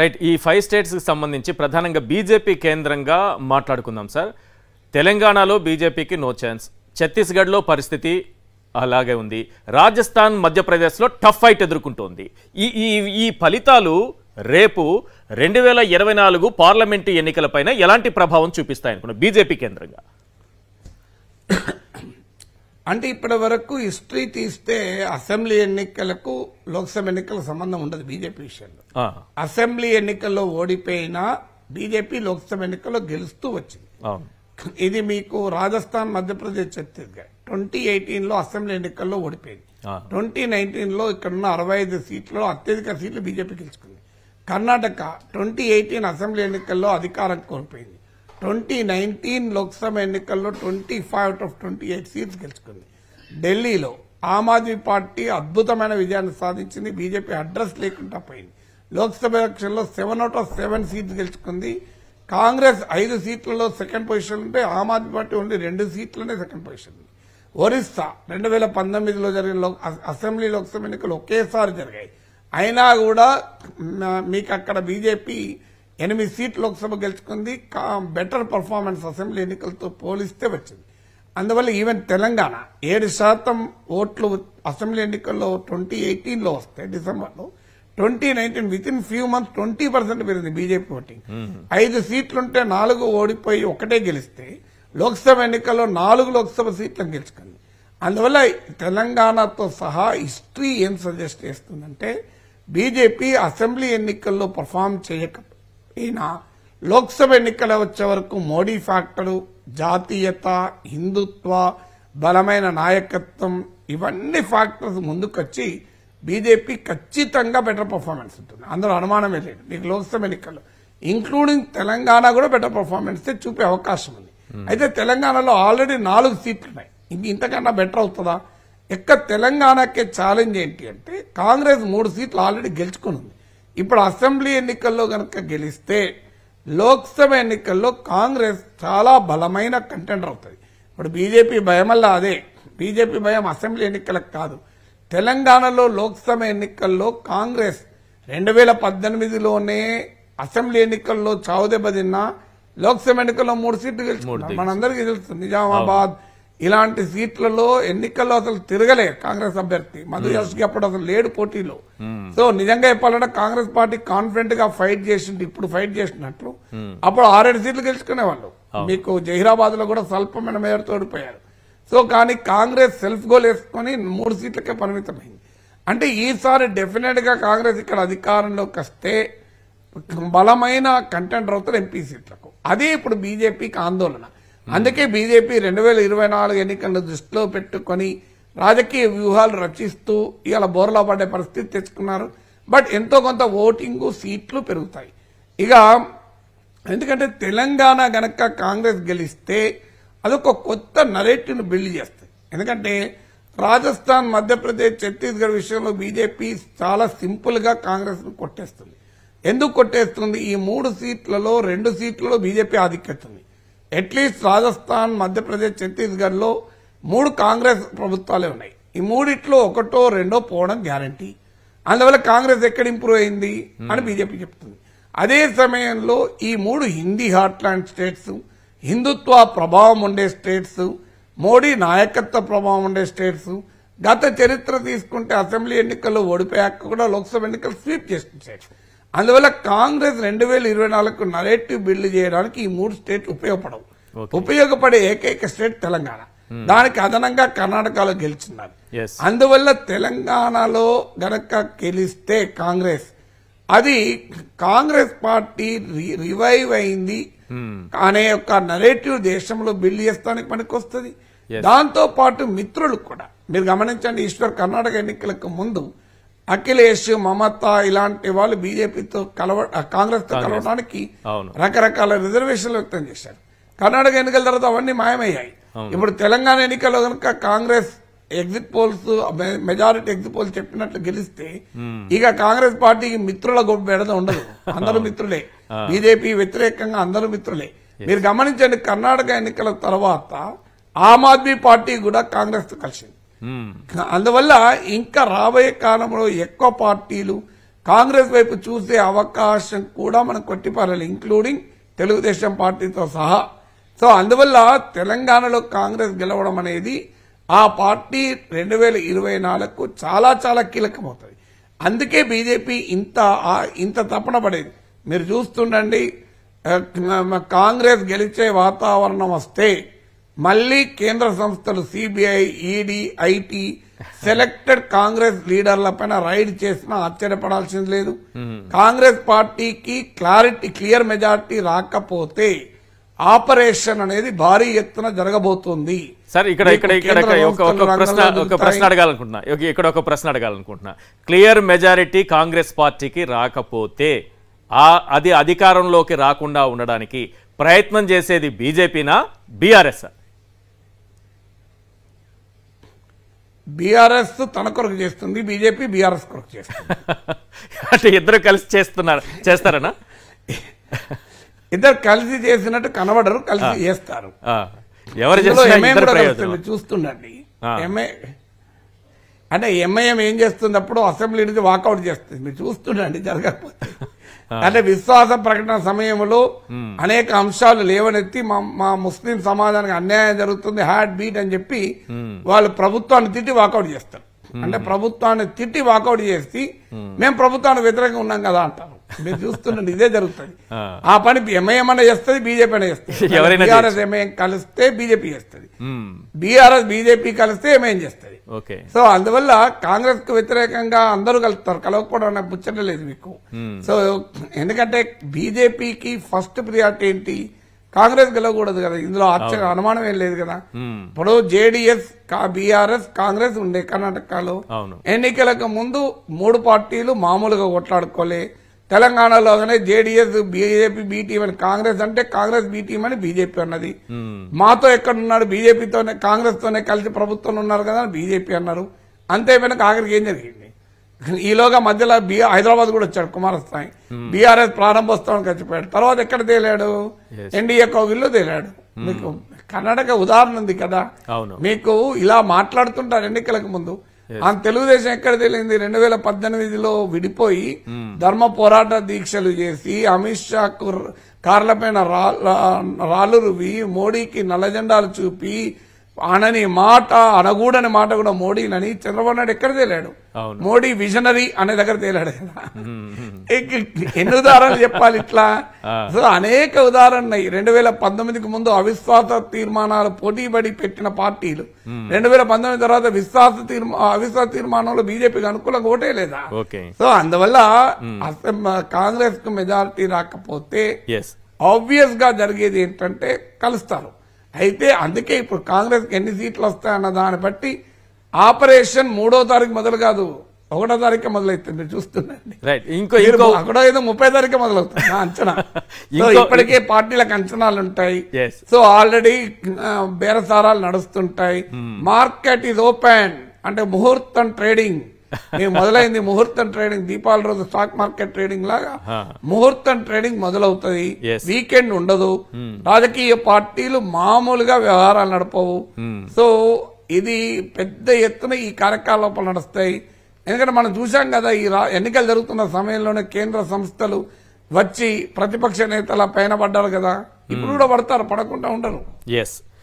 Right ఈ five స్టేట్స్కి సంబంధించి ప్రధానంగా బీజేపీ కేంద్రంగా మాట్లాడుకుందాం సార్ తెలంగాణలో బీజేపీకి నో ఛాన్స్ ఛత్తీస్గఢ్లో పరిస్థితి అలాగే ఉంది రాజస్థాన్ మధ్యప్రదేశ్లో టఫ్ ఫైట్ ఎదుర్కొంటోంది ఈ ఈ ఈ ఫలితాలు రేపు రెండు వేల ఇరవై నాలుగు పార్లమెంటు ఎన్నికలపైన ఎలాంటి ప్రభావం చూపిస్తాయనుకున్నాం బీజేపీ కేంద్రంగా అంటే ఇప్పటి వరకు హిస్టరీ తీస్తే అసెంబ్లీ ఎన్నికలకు లోక్సభ ఎన్నికల సంబంధం ఉండదు బీజేపీ విషయంలో అసెంబ్లీ ఎన్నికల్లో ఓడిపోయినా బీజేపీ లోక్సభ ఎన్నికల్లో గెలుస్తూ వచ్చింది ఇది మీకు రాజస్థాన్ మధ్యప్రదేశ్ ఛత్తీస్గఢ్ ట్వంటీ ఎయిటీన్ లో అసెంబ్లీ ఎన్నికల్లో ఓడిపోయింది ట్వంటీ నైన్టీన్ లో ఉన్న అరవై ఐదు సీట్లలో అత్యధిక సీట్లు బీజేపీ గెలుచుకుంది కర్ణాటక ట్వంటీ ఎయిటీన్ అసెంబ్లీ ఎన్నికల్లో అధికారం కోల్పోయింది ట్వంటీ నైన్టీన్ లోక్సభ ఎన్నికల్లో twenty five out of twenty eight seats గెలుచుకుంది ఢిల్లీలో ఆమ్ ఆద్మీ పార్టీ అద్భుతమైన విజయాన్ని సాధించింది బీజేపీ అడ్రస్ లేకుండా పోయింది లోక్సభ ఎలక్షన్లో seven out of seven seats గెలుచుకుంది కాంగ్రెస్ ఐదు సీట్లలో సెకండ్ పొజిషన్ ఉంటే ఆమ్ ఆద్మీ పార్టీ ఉండి రెండు సీట్లనే సెకండ్ పొజిషన్ ఉంది ఒరిస్సా రెండు వేల పంతొమ్మిదిలో జరిగిన అసెంబ్లీ లోక్సభ ఎన్నికలు ఒకేసారి జరిగాయి అయినా కూడా మీకు అక్కడ బీజేపీ ఎనిమిది సీట్లు లోక్సభ గెలుచుకుంది బెటర్ పర్ఫార్మెన్స్ అసెంబ్లీ ఎన్నికలతో పోలిస్తే వచ్చింది అందువల్ల ఈవెన్ తెలంగాణ ఏడు శాతం ఓట్లు అసెంబ్లీ ఎన్నికల్లో ట్వంటీ ఎయిటీన్లో వస్తాయి డిసెంబర్లో twenty nineteen within few months twenty percent పెరిగింది బీజేపీ ఓటింగ్ ఐదు సీట్లుంటే నాలుగు ఓడిపోయి ఒకటే గెలిస్తే లోక్సభ ఎన్నికల్లో నాలుగు లోక్సభ సీట్లను గెలుచుకుంది అందువల్ల తెలంగాణతో సహా హిస్టరీ ఏం సజెస్ట్ చేస్తుందంటే బీజేపీ అసెంబ్లీ ఎన్నికల్లో పర్ఫామ్ చేయకపోతే ఈయన లోక్సభ ఎన్నికల వచ్చే వరకు మోడీ ఫ్యాక్టరు జాతీయత హిందుత్వ బలమైన నాయకత్వం ఇవన్నీ ఫ్యాక్టర్స్ ముందుకొచ్చి బీజేపీ ఖచ్చితంగా బెటర్ పర్ఫార్మెన్స్ ఉంటుంది అందులో అనుమానమే లేదు మీకు లోక్సభ ఎన్నికలు ఇంక్లూడింగ్ తెలంగాణ కూడా బెటర్ పర్ఫార్మెన్స్ చూపే అవకాశం ఉంది hmm. అయితే తెలంగాణలో ఆల్రెడీ నాలుగు సీట్లు ఉన్నాయి ఇది ఇంతకన్నా బెటర్ అవుతుందా ఎక్క తెలంగాణకే ఛాలెంజ్ ఏంటి అంటే కాంగ్రెస్ మూడు సీట్లు ఆల్రెడీ గెలుచుకుని ఉంది ఇప్పుడు అసెంబ్లీ ఎన్నికల్లో కనుక గెలిస్తే లోక్సభ ఎన్నికల్లో కాంగ్రెస్ చాలా బలమైన కంటెండర్ అవుతుంది ఇప్పుడు బీజేపీ భయమల్లా అదే బీజేపీ భయం అసెంబ్లీ ఎన్నికలకు కాదు తెలంగాణలో లోక్సభ ఎన్నికల్లో కాంగ్రెస్ రెండు వేల పద్దెనిమిదిలోనే అసెంబ్లీ ఎన్నికల్లో చావుదెబ్బ తిన్నా లోక్సభ ఎన్నికల్లో మూడు సీట్లు గెలుచుకున్నారు మనందరికీ తెలుసు నిజామాబాద్ ఇలాంటి సీట్లలో ఎన్నికల్లో అసలు తిరగలే కాంగ్రెస్ అభ్యర్థి మధు hmm. కి అప్పుడు అసలు లేడు పోటీలో hmm. సో నిజంగా చెప్పాలంటే కాంగ్రెస్ పార్టీ కాన్ఫిడెంట్ గా ఫైట్ చేసింది ఇప్పుడు ఫైట్ చేసినట్లు hmm. అప్పుడు ఆరేడు సీట్లు గెలుచుకునేవాళ్ళు మీకు జహీరాబాద్ లో కూడా స్వల్పమైన మేయర్ తోడిపోయారు సో కానీ కాంగ్రెస్ సెల్ఫ్ గోల్ వేసుకొని మూడు సీట్లకే పరిమితమైంది అంటే ఈసారి డెఫినెట్ గా కాంగ్రెస్ ఇక్కడ అధికారంలోకి వస్తే బలమైన కంటెంటర్ అవుతారు ఎంపీ సీట్లకు అదే ఇప్పుడు బీజేపీకి ఆందోళన అందుకే బీజేపీ రెండు వేల ఇరవై నాలుగు ఎన్నికలను దృష్టిలో పెట్టుకొని రాజకీయ వ్యూహాలు రచిస్తూ ఇలా బోర్లా పడే పరిస్థితి తెచ్చుకున్నారు బట్ ఎంతో కొంత ఓటింగు సీట్లు పెరుగుతాయి ఇక ఎందుకంటే తెలంగాణ గనక కాంగ్రెస్ గెలిస్తే అదొక కొత్త నరేటివ్ను బిల్డ్ చేస్తాయి ఎందుకంటే రాజస్థాన్ మధ్యప్రదేశ్ ఛత్తీస్గఢ్ విషయంలో బీజేపీ చాలా సింపుల్గా కాంగ్రెస్ను కొట్టేస్తుంది ఎందుకు కొట్టేస్తుంది ఈ మూడు సీట్లలో రెండు సీట్లలో బీజేపీ ఆధిక్యతుంది అట్లీస్ట్ రాజస్థాన్ మధ్యప్రదేశ్ ఛత్తీస్గఢ్లో మూడు కాంగ్రెస్ ప్రభుత్వాలే ఉన్నాయి ఈ మూడిట్లో ఒకటో రెండో పోవడం గ్యారంటీ అందువల్ల కాంగ్రెస్ ఎక్కడ ఇంప్రూవ్ అయింది అని hmm. బీజేపీ చెప్తుంది అదే సమయంలో ఈ మూడు హిందీ హార్ట్లాండ్ స్టేట్స్ హిందుత్వ ప్రభావం ఉండే స్టేట్స్ మోడీ నాయకత్వ ప్రభావం ఉండే స్టేట్స్ గత చరిత్ర తీసుకుంటే అసెంబ్లీ ఎన్నికల్లో ఓడిపోయాక కూడా లోక్సభ ఎన్నికలు స్వీప్ చేసిన స్టేట్స్ అందువల్ల కాంగ్రెస్ రెండు వేల ఇరవై నాలుగు నరేటివ్ బిల్డ్ చేయడానికి ఈ మూడు స్టేట్ ఉపయోగపడవు ఉపయోగపడే ఏకైక స్టేట్ తెలంగాణ hmm. దానికి అదనంగా కర్ణాటకలో గెలిచినారు అందువల్ల తెలంగాణలో గనక గెలిస్తే కాంగ్రెస్ అది కాంగ్రెస్ పార్టీ రివైవ్ అయింది hmm. అనే యొక్క నరేటివ్ దేశంలో బిల్డ్ చేస్తానికి మనకు వస్తుంది దాంతో పాటు మిత్రులు కూడా మీరు గమనించండి ఈశ్వర్ కర్ణాటక ఎన్నికలకు ముందు అఖిలేష్ మమత ఇలాంటి వాళ్ళు బీజేపీతో కలవ కాంగ్రెస్ తో కలవడానికి రకరకాల రిజర్వేషన్లు వ్యక్తం చేశారు కర్ణాటక ఎన్నికల తర్వాత అవన్నీ మాయమయ్యాయి ఇప్పుడు తెలంగాణ ఎన్నికల్లో కనుక Congress exit polls majority exit polls చెప్పినట్లు గెలిస్తే ఇక కాంగ్రెస్ పార్టీకి మిత్రుల గొప్ప ఉండదు అందరూ మిత్రులే బీజేపీ వ్యతిరేకంగా అందరూ మిత్రులే మీరు గమనించండి కర్ణాటక ఎన్నికల తర్వాత ఆమ్ ఆద్మీ పార్టీ కూడా కాంగ్రెస్ తో కలిసింది అందువల్ల ఇంకా రాబోయే కాలంలో ఎక్కువ పార్టీలు కాంగ్రెస్ వైపు చూసే అవకాశం కూడా మనం కొట్టిపారాలి ఇంక్లూడింగ్ తెలుగుదేశం పార్టీతో సహా సో అందువల్ల తెలంగాణలో కాంగ్రెస్ గెలవడం అనేది ఆ పార్టీ రెండు వేల ఇరవై నాలుగు చాలా చాలా కీలకమవుతుంది అందుకే బీజేపీ ఇంత ఇంత తప్పన పడేది మీరు చూస్తుండండి కాంగ్రెస్ గెలిచే వాతావరణం వస్తే మళ్లీ కేంద్ర సంస్థలు CBI ED IT selected Congress లీడర్ల పైన రైడ్ చేసినా ఆశ్చర్యపడాల్సింది లేదు కాంగ్రెస్ పార్టీకి క్లారిటీ క్లియర్ మెజార్టీ రాకపోతే ఆపరేషన్ అనేది భారీ ఎత్తున జరగబోతుంది సార్ ఇక్కడ ఇక్కడ ఇక్కడ ఒక ప్రశ్న ఒక ప్రశ్న అడగాలనుకుంటున్నా ఇక్కడ ఒక ప్రశ్న అడగాలనుకుంటున్నా క్లియర్ మెజారిటీ కాంగ్రెస్ పార్టీకి రాకపోతే ఆ అది అధికారంలోకి రాకుండా ఉండడానికి ప్రయత్నం చేసేది బీజేపీనా బీఆర్ఎస్ బీఆర్ఎస్ తన కొరకు చేస్తుంది బీజేపీ బీఆర్ఎస్ కొరకు చేస్తుంది అంటే ఇద్దరు కలిసి చేస్తున్నారు చేస్తారనా ఇద్దరు కలిసి చేసినట్టు కనబడరు కలిసి చేస్తారు ఎవరు చూస్తుండండి ఎంఏ అంటే ఎంఐఎం ఏం చేస్తుంది అప్పుడు అసెంబ్లీ నుంచి వాకౌట్ చేస్తుంది చూస్తుండండి జరగకపోతే అంటే విశ్వాస ప్రకటన సమయంలో అనేక అంశాలు లేవనెత్తి మా ముస్లిం సమాజానికి అన్యాయం జరుగుతుంది హార్ట్ బీట్ అని చెప్పి వాళ్ళు ప్రభుత్వాన్ని తిట్టి వాకౌట్ చేస్తారు అంటే ప్రభుత్వాన్ని తిట్టి వాకౌట్ చేసి మేము ప్రభుత్వానికి వ్యతిరేకంగా ఉన్నాం కదా అంటారు మీరు చూస్తున్నది ఇదే జరుగుతుంది ఆ పని ఎంఐఎం చేస్తుంది బీజేపీ అనే చేస్తుంది బీఆర్ఎస్ ఎంఐఎం కలిస్తే బీజేపీ చేస్తుంది బీఆర్ఎస్ బీజేపీ కలిస్తే ఎంఐఎం చేస్తుంది సో అందువల్ల కాంగ్రెస్ కు వ్యతిరేకంగా అందరూ కలుస్తారు కలవకపోవడం అనే పుచ్చట లేదు మీకు సో ఎందుకంటే బీజేపీకి ఫస్ట్ ప్రియారిటీ ఏంటి కాంగ్రెస్ గెలవకూడదు కదా ఇందులో ఆశ్చర్య అనుమానం ఏం లేదు కదా ఇప్పుడు జేడిఎస్ బీఆర్ఎస్ కాంగ్రెస్ ఉండే కర్ణాటకలో ఎన్నికలకు ముందు మూడు పార్టీలు మామూలుగా కొట్లాడుకోలే తెలంగాణలోనే జేడీఎస్ బీజేపీ బీ అని కాంగ్రెస్ అంటే కాంగ్రెస్ బీటీఎం అని బీజేపీ అన్నది మాతో ఎక్కడున్నాడు బీజేపీతోనే తోనే కలిసి ప్రభుత్వంలో ఉన్నారు కదా అని బీజేపీ అన్నారు అంతే వెనక ఆఖరికి ఏం జరిగింది ఈలోగా మధ్యలో బీ హైదరాబాద్ కూడా వచ్చాడు కుమారస్వామి బీఆర్ఎస్ ప్రారంభోత్సవం కలిసిపోయాడు తర్వాత ఎక్కడ తేలాడు ఎన్డీఏ కోవిల్లో తేలాడు మీకు కర్ణాటక ఉదాహరణ ఉంది కదా మీకు ఇలా మాట్లాడుతుంటారు ఎన్నికలకు ముందు ఆ తెలుగుదేశం ఎక్కడ తెలియంది రెండు వేల పద్దెనిమిదిలో విడిపోయి hmm. ధర్మ పోరాట దీక్షలు చేసి అమిత్ షాకు కార్లపైన రాళ్ళు రువి మోడీకి నల్లజెండాలు చూపి అనని మాట అనగూడని మాట కూడా మోడీనని చంద్రబాబు నాయుడు ఎక్కడ తేలాడు మోడీ విజనరీ అనే దగ్గర తేలాడు ఎన్ని ఉదాహరణలు చెప్పాలి ఇట్లా సో అనేక ఉదాహరణ రెండు వేల పంతొమ్మిదికి ముందు అవిశ్వాస తీర్మానాలు పోటీ పెట్టిన పార్టీలు రెండు వేల పంతొమ్మిది తర్వాత విశ్వాస తీర్మా అవిశ్వాస తీర్మానంలో బీజేపీకి అనుకూలంగా ఓటే లేదా సో అందువల్ల కాంగ్రెస్ కు మెజారిటీ రాకపోతే ఆబ్వియస్ గా జరిగేది ఏంటంటే కలుస్తారు అయితే అందుకే ఇప్పుడు కాంగ్రెస్కి ఎన్ని సీట్లు వస్తాయన్న దాన్ని బట్టి ఆపరేషన్ మూడో తారీఖు మొదలు కాదు ఒకటో తారీఖు మొదలైతే మీరు చూస్తుందండి రైట్ ఇంకో ఇంకో ఒకటో ఏదో ముప్పై తారీఖు మొదలవుతుంది అంచనా ఇప్పటికే పార్టీలకు అంచనాలు ఉంటాయి సో ఆల్రెడీ బేరసారాలు నడుస్తుంటాయి మార్కెట్ ఈజ్ ఓపెన్ అంటే ముహూర్తం ట్రేడింగ్ మేము మొదలైంది ముహూర్తం ట్రేడింగ్ దీపాల రోజు స్టాక్ మార్కెట్ ట్రేడింగ్ లాగా ముహూర్తం ట్రేడింగ్ మొదలవుతుంది వీకెండ్ ఉండదు hmm. రాజకీయ పార్టీలు మామూలుగా వ్యవహారాలు నడపవు hmm. సో ఇది పెద్ద ఎత్తున ఈ కార్యకలాపాలు నడుస్తాయి ఎందుకంటే మనం చూసాం కదా ఈ ఎన్నికలు జరుగుతున్న సమయంలోనే కేంద్ర సంస్థలు వచ్చి ప్రతిపక్ష నేతల పైన పడ్డారు కదా ఇప్పుడు hmm. కూడా పడతారు పడకుండా ఉండరు